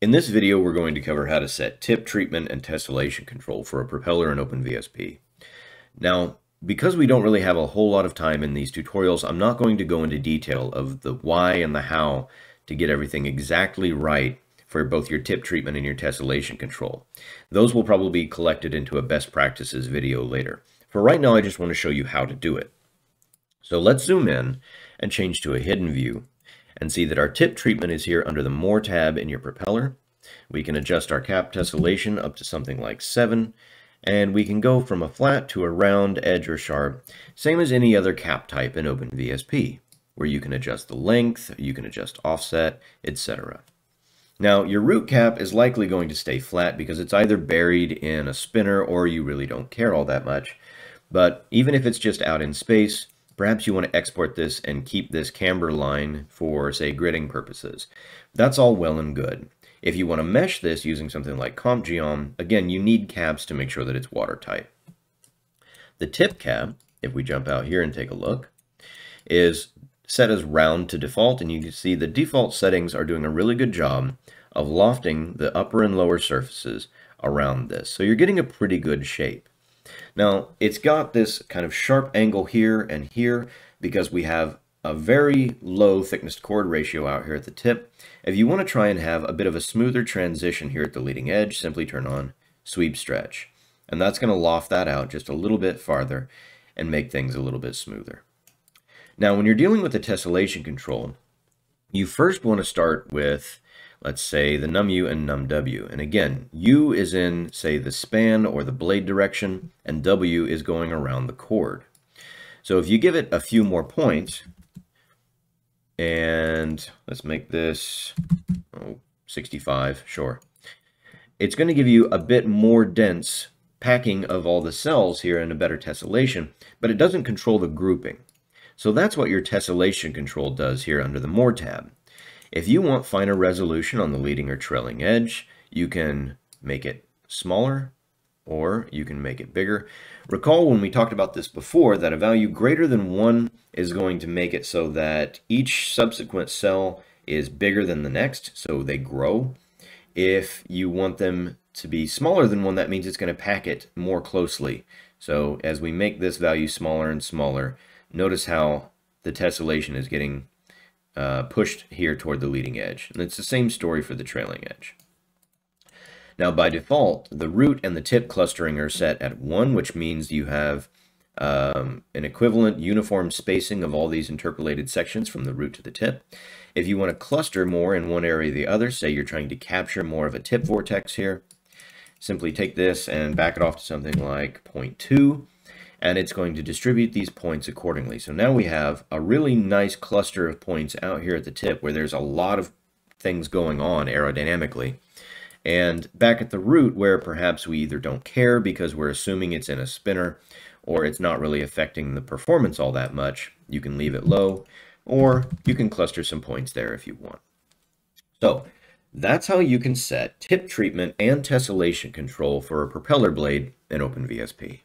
In this video, we're going to cover how to set tip treatment and tessellation control for a propeller in OpenVSP. Now, because we don't really have a whole lot of time in these tutorials, I'm not going to go into detail of the why and the how to get everything exactly right for both your tip treatment and your tessellation control. Those will probably be collected into a best practices video later. For right now, I just want to show you how to do it. So let's zoom in and change to a hidden view and see that our tip treatment is here under the More tab in your propeller. We can adjust our cap tessellation up to something like 7, and we can go from a flat to a round, edge, or sharp, same as any other cap type in OpenVSP, where you can adjust the length, you can adjust offset, etc. Now, your root cap is likely going to stay flat because it's either buried in a spinner or you really don't care all that much. But even if it's just out in space, Perhaps you want to export this and keep this camber line for, say, gridding purposes. That's all well and good. If you want to mesh this using something like CompGeom, again, you need caps to make sure that it's watertight. The tip cap, if we jump out here and take a look, is set as round to default, and you can see the default settings are doing a really good job of lofting the upper and lower surfaces around this. So you're getting a pretty good shape. Now, it's got this kind of sharp angle here and here because we have a very low thickness to chord ratio out here at the tip. If you want to try and have a bit of a smoother transition here at the leading edge, simply turn on sweep stretch. And that's going to loft that out just a little bit farther and make things a little bit smoother. Now, when you're dealing with the tessellation control, you first want to start with let's say the num u and num w. And again, u is in, say, the span or the blade direction, and w is going around the chord. So if you give it a few more points, and let's make this oh, 65, sure. It's going to give you a bit more dense packing of all the cells here and a better tessellation, but it doesn't control the grouping. So that's what your tessellation control does here under the More tab. If you want finer resolution on the leading or trailing edge, you can make it smaller or you can make it bigger. Recall when we talked about this before that a value greater than 1 is going to make it so that each subsequent cell is bigger than the next, so they grow. If you want them to be smaller than 1, that means it's going to pack it more closely. So as we make this value smaller and smaller, notice how the tessellation is getting uh, pushed here toward the leading edge. And it's the same story for the trailing edge. Now, by default, the root and the tip clustering are set at 1, which means you have um, an equivalent uniform spacing of all these interpolated sections from the root to the tip. If you want to cluster more in one area or the other, say you're trying to capture more of a tip vortex here, simply take this and back it off to something like 0.2 and it's going to distribute these points accordingly. So now we have a really nice cluster of points out here at the tip where there's a lot of things going on aerodynamically. And back at the root where perhaps we either don't care because we're assuming it's in a spinner or it's not really affecting the performance all that much, you can leave it low or you can cluster some points there if you want. So that's how you can set tip treatment and tessellation control for a propeller blade in OpenVSP.